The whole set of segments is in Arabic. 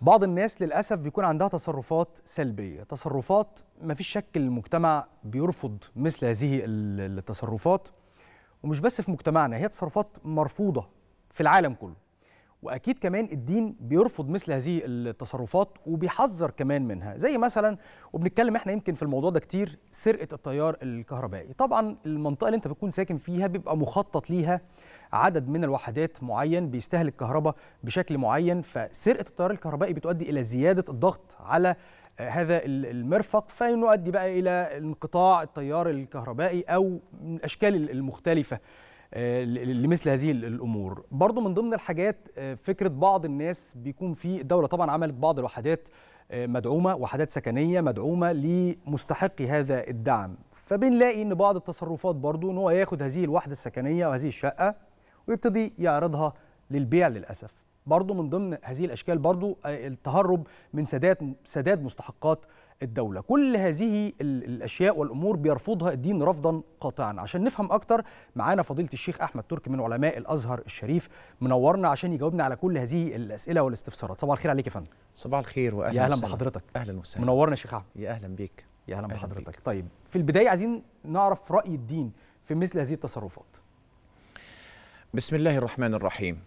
بعض الناس للأسف بيكون عندها تصرفات سلبية تصرفات ما فيش شك المجتمع بيرفض مثل هذه التصرفات ومش بس في مجتمعنا هي تصرفات مرفوضة في العالم كله واكيد كمان الدين بيرفض مثل هذه التصرفات وبيحذر كمان منها زي مثلا وبنتكلم احنا يمكن في الموضوع ده كتير سرقه التيار الكهربائي طبعا المنطقه اللي انت بتكون ساكن فيها بيبقى مخطط ليها عدد من الوحدات معين بيستهلك كهرباء بشكل معين فسرقه التيار الكهربائي بتؤدي الى زياده الضغط على آه، هذا المرفق فيؤدي بقى الى انقطاع التيار الكهربائي او الاشكال المختلفه آه، لمثل هذه الامور برضو من ضمن الحاجات آه، فكره بعض الناس بيكون في الدوله طبعا عملت بعض الوحدات آه، مدعومه وحدات سكنيه مدعومه لمستحقي هذا الدعم فبنلاقي ان بعض التصرفات برضو ان هو ياخد هذه الوحده السكنيه وهذه الشقه ويبتدي يعرضها للبيع للاسف برضو من ضمن هذه الاشكال برضو التهرب من سداد سداد مستحقات الدولة كل هذه الأشياء والأمور بيرفضها الدين رفضا قاطعا عشان نفهم أكتر معانا فضيلة الشيخ أحمد تركي من علماء الأزهر الشريف منورنا عشان يجاوبنا على كل هذه الأسئلة والاستفسارات صباح الخير عليك يا فندم صباح الخير وأهلا يا أهلا بحضرتك أهلا وسهلا منورنا يا شيخ أحمد يا أهلا بيك يا أهلا, أهلا بحضرتك بيك. طيب في البداية عايزين نعرف رأي الدين في مثل هذه التصرفات بسم الله الرحمن الرحيم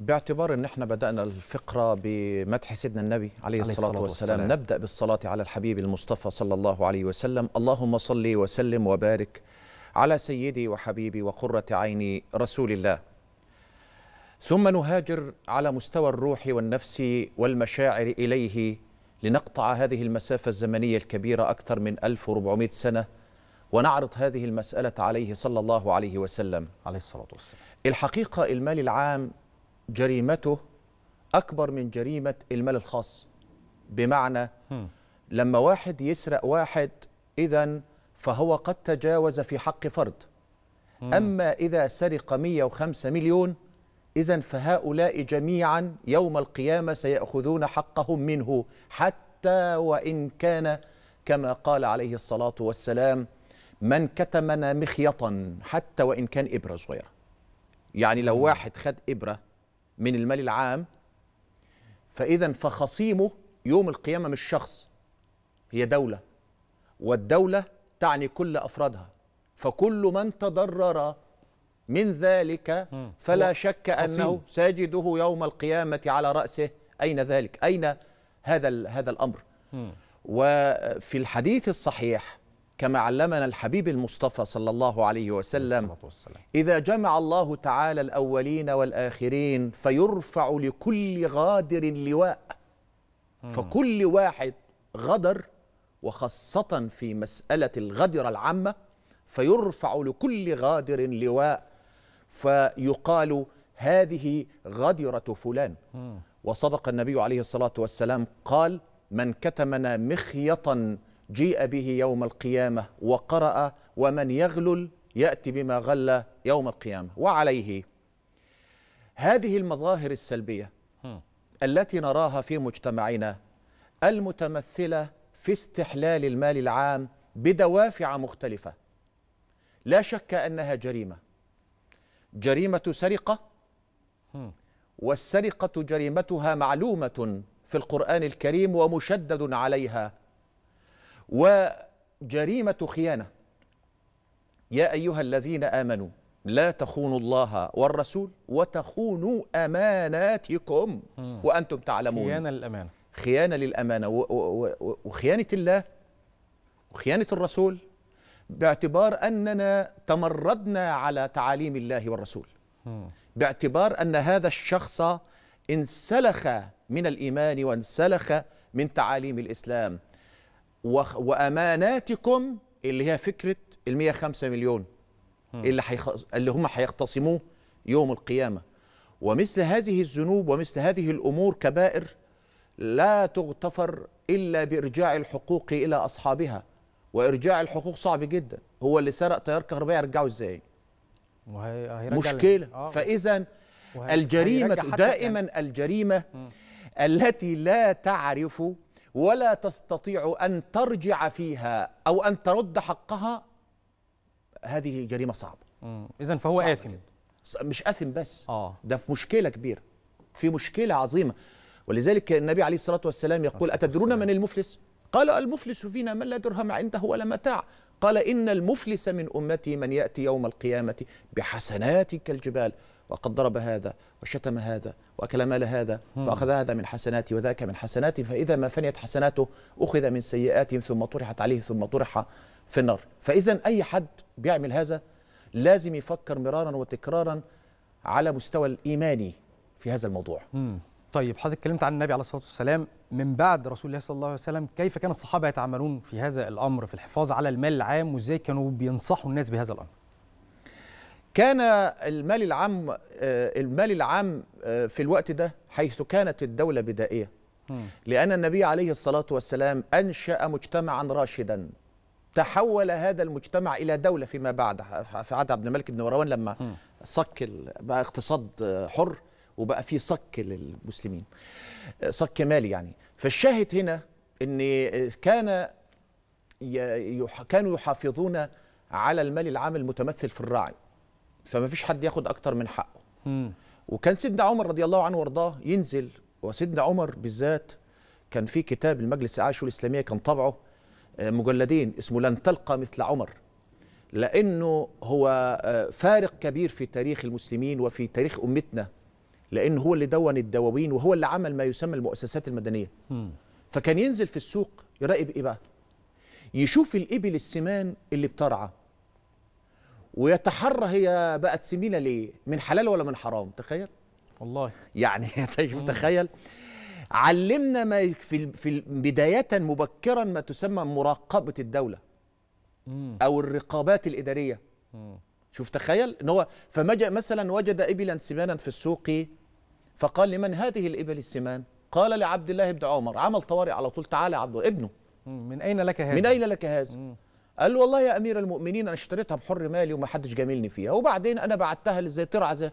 باعتبار ان احنا بدانا الفقره بمدح سيدنا النبي عليه, عليه الصلاه, الصلاة والسلام. والسلام نبدا بالصلاه على الحبيب المصطفى صلى الله عليه وسلم اللهم صل وسلم وبارك على سيدي وحبيبي وقره عيني رسول الله ثم نهاجر على مستوى الروح والنفس والمشاعر اليه لنقطع هذه المسافه الزمنيه الكبيره اكثر من 1400 سنه ونعرض هذه المساله عليه صلى الله عليه وسلم عليه الصلاه والسلام الحقيقه المال العام جريمته أكبر من جريمة المال الخاص بمعنى لما واحد يسرق واحد إذا فهو قد تجاوز في حق فرد أما إذا سرق 105 مليون إذا فهؤلاء جميعا يوم القيامة سيأخذون حقهم منه حتى وإن كان كما قال عليه الصلاة والسلام من كتمنا مخيطا حتى وإن كان إبرة صغيرة يعني لو واحد خد إبرة من المال العام فإذا فخصيمه يوم القيامة مش شخص هي دولة والدولة تعني كل أفرادها فكل من تضرر من ذلك فلا شك أنه ساجده يوم القيامة على رأسه أين ذلك أين هذا هذا الأمر وفي الحديث الصحيح كما علمنا الحبيب المصطفى صلى الله عليه وسلم إذا جمع الله تعالى الأولين والآخرين فيرفع لكل غادر لواء فكل واحد غدر وخاصة في مسألة الغدرة العامة فيرفع لكل غادر لواء فيقال هذه غدرة فلان وصدق النبي عليه الصلاة والسلام قال من كتمنا مخيطا جيء به يوم القيامة وقرأ ومن يغلل يأتي بما غل يوم القيامة وعليه هذه المظاهر السلبية التي نراها في مجتمعنا المتمثلة في استحلال المال العام بدوافع مختلفة لا شك أنها جريمة جريمة سرقة والسرقة جريمتها معلومة في القرآن الكريم ومشدد عليها وجريمة خيانة يا أيها الذين آمنوا لا تخونوا الله والرسول وتخونوا أماناتكم وأنتم تعلمون خيانة للأمانة خيانة للأمانة وخيانة الله وخيانة الرسول باعتبار أننا تمردنا على تعاليم الله والرسول باعتبار أن هذا الشخص انسلخ من الإيمان وانسلخ من تعاليم الإسلام واماناتكم اللي هي فكره ال 105 مليون اللي اللي هم هيختصموه يوم القيامه ومثل هذه الذنوب ومثل هذه الامور كبائر لا تغتفر الا بارجاع الحقوق الى اصحابها وارجاع الحقوق صعب جدا هو اللي سرق تيار كهربائي يرجعه ازاي مشكله آه. فاذا الجريمه دائما يعني. الجريمه التي لا تعرف ولا تستطيع أن ترجع فيها أو أن ترد حقها هذه جريمة صعبة إذا فهو صعب. آثم مش آثم بس آه. ده في مشكلة كبيرة في مشكلة عظيمة ولذلك النبي عليه الصلاة والسلام يقول أتدرون من المفلس؟ قال المفلس فينا من لا درهم عنده ولا متاع قال إن المفلس من أمتي من يأتي يوم القيامة بحسنات كالجبال وقد ضرب هذا وشتم هذا وأكل مال هذا فأخذ هذا من حسناتي وذاك من حسناتي فإذا ما فنيت حسناته أخذ من سيئاته ثم طرحت عليه ثم طرح في النار فإذا أي حد بيعمل هذا لازم يفكر مرارا وتكرارا على مستوى الإيماني في هذا الموضوع مم. طيب حضرتك اتكلمت عن النبي عليه الصلاه والسلام من بعد رسول الله صلى الله عليه وسلم كيف كان الصحابه يتعاملون في هذا الامر في الحفاظ على المال العام وازاي كانوا بينصحوا الناس بهذا الامر كان المال العام آه، المال العام آه، في الوقت ده حيث كانت الدولة بدائية لأن النبي عليه الصلاة والسلام أنشأ مجتمعا راشدا تحول هذا المجتمع إلى دولة فيما بعد في عهد عبد الملك بن مروان لما صك بقى اقتصاد آه، حر وبقى في صك للمسلمين صك مالي يعني فالشاهد هنا ان كان كانوا يحافظون على المال العام المتمثل في الراعي فما فيش حد ياخد اكتر من حقه م. وكان سيدنا عمر رضي الله عنه وارضاه ينزل وسيدنا عمر بالذات كان في كتاب المجلس الاعلى للشؤون الاسلاميه كان طبعه آه، مجلدين اسمه لن تلقى مثل عمر لانه هو آه، فارق كبير في تاريخ المسلمين وفي تاريخ امتنا لانه هو اللي دون الدواوين وهو اللي عمل ما يسمى المؤسسات المدنيه م. فكان ينزل في السوق يراقب ايه بقى يشوف الابل السمان اللي بترعى ويتحرى هي بقت سمينه ليه من حلال ولا من حرام تخيل والله يعني طيب، تخيل علمنا ما في في بدايه مبكرا ما تسمى مراقبه الدوله او الرقابات الاداريه شوف تخيل ان هو فمجأ مثلا وجد ابلا سمانا في السوق فقال لمن هذه الابل السمان قال لعبد الله بن عمر عمل طوارئ على طول تعالى عبد ابنه من اين لك هذا من اين لك هذا قال له والله يا امير المؤمنين انا اشتريتها بحر مالي ومحدش جاملني فيها وبعدين انا بعتها لزي ترعى زي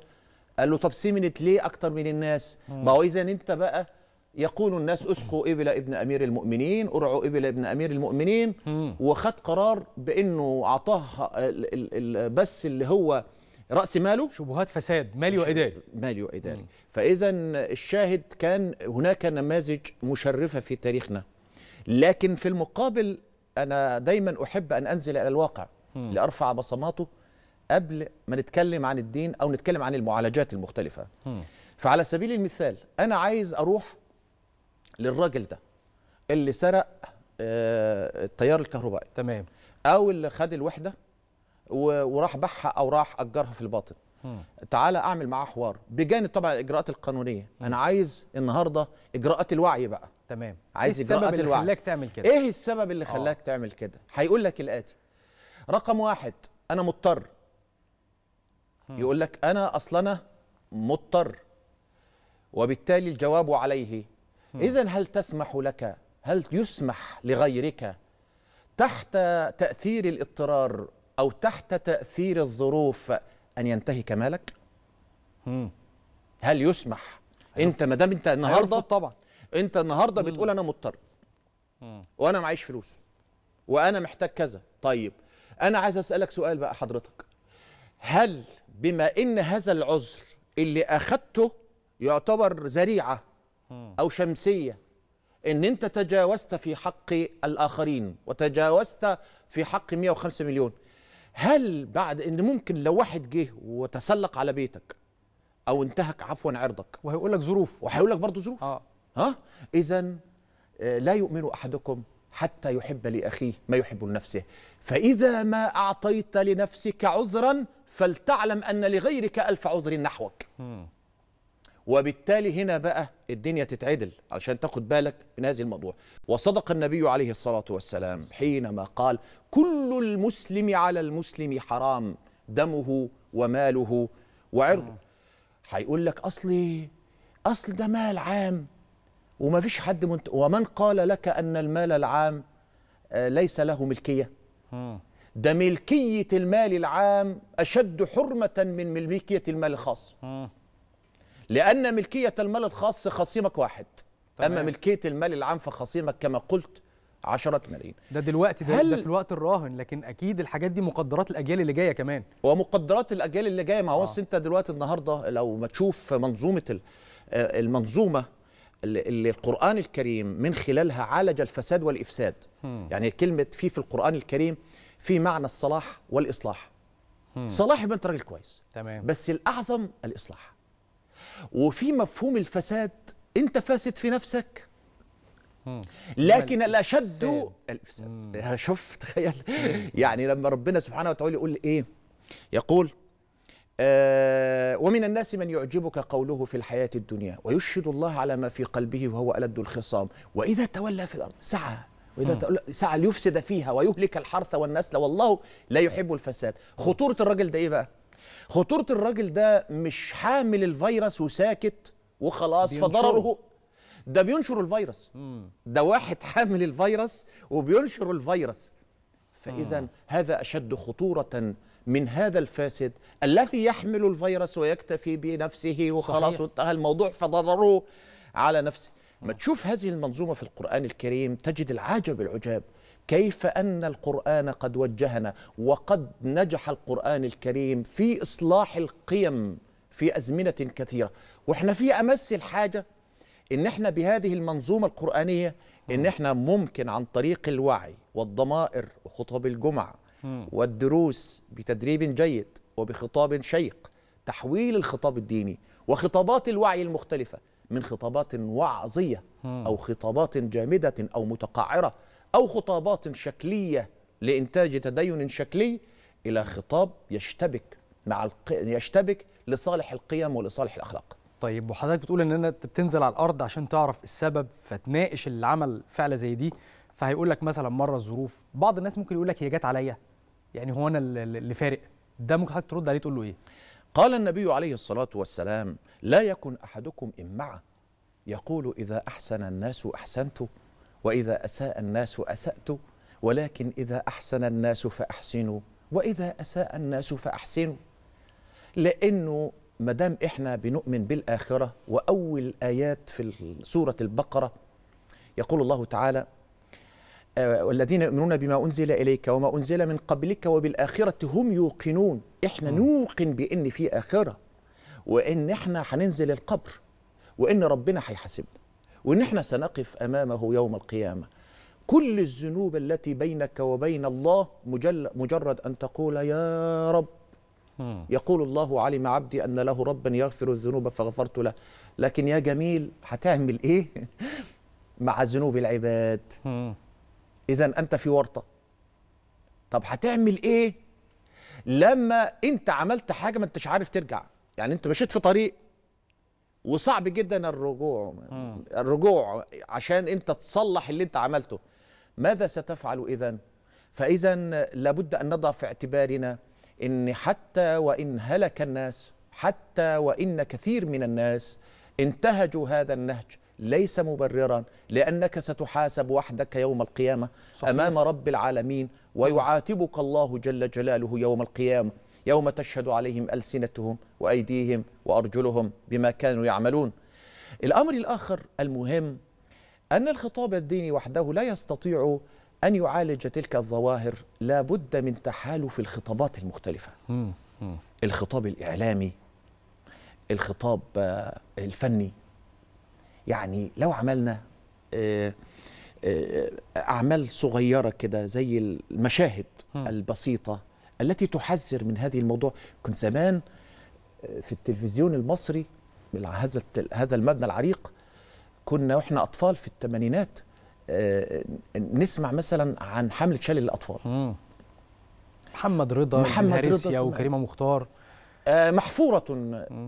قال له طب سمنت ليه اكتر من الناس ما هو اذا انت بقى يقول الناس اسقوا ابل ابن امير المؤمنين ارعوا ابل ابن امير المؤمنين وخد قرار بانه اعطاها بس اللي هو راس ماله شبهات فساد مالي واداري مالي واداري فاذا الشاهد كان هناك نماذج مشرفه في تاريخنا لكن في المقابل انا دايما احب ان انزل الى الواقع لارفع بصماته قبل ما نتكلم عن الدين او نتكلم عن المعالجات المختلفه فعلى سبيل المثال انا عايز اروح للراجل ده اللي سرق آه، التيار الكهربائي تمام او اللي خد الوحده وراح بحها او راح اجرها في الباطن تعالى اعمل معاه حوار بجانب طبعا الاجراءات القانونيه انا عايز النهارده اجراءات الوعي بقى تمام عايز إيه السبب اللي خلاك تعمل كده ايه السبب اللي خلاك أوه. تعمل كده هيقول لك الاتي رقم واحد انا مضطر هم. يقول لك انا اصلا انا مضطر وبالتالي الجواب عليه اذا هل تسمح لك هل يسمح لغيرك تحت تاثير الاضطرار او تحت تاثير الظروف ان ينتهي كمالك هم. هل يسمح انت ما دام انت النهارده طبعا انت النهارده بتقول انا مضطر وانا معيش فلوس وانا محتاج كذا طيب انا عايز اسالك سؤال بقى حضرتك هل بما ان هذا العذر اللي اخدته يعتبر ذريعه او شمسيه ان انت تجاوزت في حق الاخرين وتجاوزت في حق 105 مليون هل بعد ان ممكن لو واحد جه وتسلق على بيتك او انتهك عفوا عرضك وهيقول لك ظروف وهيقول لك برضه ظروف آه. ها إذا آه، لا يؤمن أحدكم حتى يحب لأخيه ما يحب لنفسه فإذا ما أعطيت لنفسك عذرا فلتعلم أن لغيرك ألف عذر نحوك وبالتالي هنا بقى الدنيا تتعدل عشان تاخد بالك من هذه الموضوع وصدق النبي عليه الصلاة والسلام حينما قال كل المسلم على المسلم حرام دمه وماله وعرضه هيقول لك أصلي أصل ده مال عام وما فيش حد منت... ومن قال لك أن المال العام آه، ليس له ملكية ده ملكية المال العام أشد حرمة من ملكية المال الخاص لأن ملكية المال الخاص خصيمك واحد طبعا. أما ملكية المال العام فخصيمك كما قلت عشرة ملايين ده دلوقتي ده, هل ده في الوقت الراهن لكن أكيد الحاجات دي مقدرات الأجيال اللي جاية كمان ومقدرات الأجيال اللي جاية ما هو آه. أنت دلوقتي النهاردة لو ما تشوف منظومة آه، المنظومة اللي القرآن الكريم من خلالها عالج الفساد والإفساد هم. يعني كلمة في في القرآن الكريم في معنى الصلاح والإصلاح هم. صلاح يبقى أنت راجل كويس تمام. بس الأعظم الإصلاح وفي مفهوم الفساد أنت فاسد في نفسك لكن الأشد الإفساد شوف تخيل يعني لما ربنا سبحانه وتعالى يقول إيه يقول آه، ومن الناس من يعجبك قوله في الحياة الدنيا ويشهد الله على ما في قلبه وهو ألد الخصام وإذا تولى في الأرض سعى وإذا سعى ليفسد فيها ويهلك الحرث والنسل والله لا يحب الفساد خطورة الراجل ده إيه بقى؟ خطورة الراجل ده مش حامل الفيروس وساكت وخلاص فضرره ده بينشر الفيروس ده واحد حامل الفيروس وبينشر الفيروس فإذا هذا أشد خطورة من هذا الفاسد الذي يحمل الفيروس ويكتفي بنفسه وخلاص وانتهى الموضوع فضرره على نفسه ما تشوف هذه المنظومة في القرآن الكريم تجد العجب العجاب كيف أن القرآن قد وجهنا وقد نجح القرآن الكريم في إصلاح القيم في أزمنة كثيرة وإحنا في أمس الحاجة إن إحنا بهذه المنظومة القرآنية إن آه. إحنا ممكن عن طريق الوعي والضمائر وخطب الجمعة والدروس بتدريب جيد وبخطاب شيق تحويل الخطاب الديني وخطابات الوعي المختلفة من خطابات وعظية أو خطابات جامدة أو متقعرة أو خطابات شكلية لإنتاج تدين شكلي إلى خطاب يشتبك مع الق... يشتبك لصالح القيم ولصالح الأخلاق طيب وحضرتك بتقول ان انت بتنزل على الارض عشان تعرف السبب فتناقش اللي عمل فعله زي دي فهيقول لك مثلا مره الظروف بعض الناس ممكن يقول لك هي جت عليا يعني هو انا اللي فارق ده ممكن حضرتك ترد عليه تقول له ايه قال النبي عليه الصلاه والسلام لا يكن احدكم امعه يقول اذا احسن الناس احسنت واذا اساء الناس اسات ولكن اذا احسن الناس فاحسنوا واذا اساء الناس فاحسنوا لانه ما دام احنا بنؤمن بالاخره واول ايات في سوره البقره يقول الله تعالى آه، والذين يؤمنون بما أنزل إليك وما أنزل من قبلك وبالآخرة هم يوقنون إحنا م. آه. نوقن بإن في آخرة وإن إحنا هننزل القبر وإن ربنا هيحاسبنا وإن إحنا سنقف أمامه يوم القيامة كل الذنوب التي بينك وبين الله مجرد أن تقول يا رب آه. يقول الله علم عبدي أن له ربا يغفر الذنوب فغفرت له لكن يا جميل هتعمل إيه مع ذنوب العباد اذا انت في ورطه طب هتعمل ايه لما انت عملت حاجه ما انتش عارف ترجع يعني انت مشيت في طريق وصعب جدا الرجوع الرجوع عشان انت تصلح اللي انت عملته ماذا ستفعل اذا فاذا لابد ان نضع في اعتبارنا ان حتى وان هلك الناس حتى وان كثير من الناس انتهجوا هذا النهج ليس مبررا لأنك ستحاسب وحدك يوم القيامة صحيح. أمام رب العالمين ويعاتبك الله جل جلاله يوم القيامة يوم تشهد عليهم ألسنتهم وأيديهم وأرجلهم بما كانوا يعملون الأمر الآخر المهم أن الخطاب الديني وحده لا يستطيع أن يعالج تلك الظواهر لا بد من تحالف الخطابات المختلفة الخطاب الإعلامي الخطاب آه، الفني يعني لو عملنا آه، آه، أعمال صغيرة كده زي المشاهد البسيطة التي تحذر من هذه الموضوع كنت زمان آه، في التلفزيون المصري هذا هذا المبنى العريق كنا واحنا اطفال في الثمانينات نسمع مثلا عن حمله شلل الاطفال محمد رضا محمد رضا وكريمه مختار آه، محفورة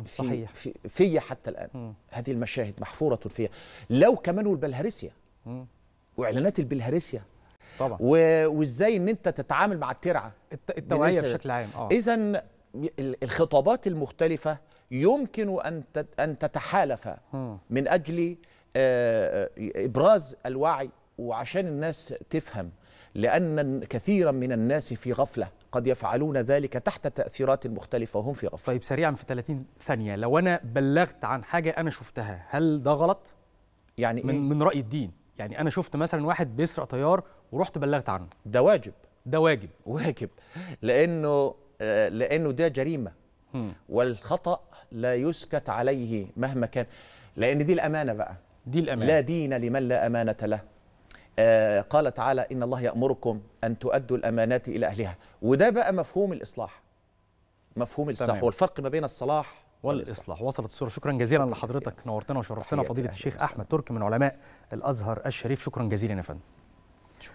في في, في حتى الآن هذه المشاهد محفورة في لو كمان البلهارسيا وإعلانات البلهارسيا طبعا وازاي ان انت تتعامل مع الترعه التوعيه بشكل عام اه اذا الخطابات المختلفه يمكن ان ان تتحالف من اجل آه، آه، ابراز الوعي وعشان الناس تفهم لان كثيرا من الناس في غفله قد يفعلون ذلك تحت تأثيرات مختلفة وهم في غفلة طيب سريعا في 30 ثانية لو أنا بلغت عن حاجة أنا شفتها هل ده غلط؟ يعني من, إيه؟ من رأي الدين يعني أنا شفت مثلا واحد بيسرق طيار ورحت بلغت عنه ده واجب ده واجب واجب لأنه آه، لأنه ده جريمة والخطأ لا يسكت عليه مهما كان لأن دي الأمانة بقى دي الأمانة لا دين لمن لا أمانة له آه، قال تعالى إن الله يأمركم أن تؤدوا الأمانات إلى أهلها وده بقى مفهوم الإصلاح مفهوم الإصلاح والفرق ما بين الصلاح والاصلاح وصلت الصوره شكرا جزيلا لحضرتك نورتنا وشرفتنا فضيله الشيخ احمد تركي من علماء الازهر الشريف شكرا جزيلا يا فندم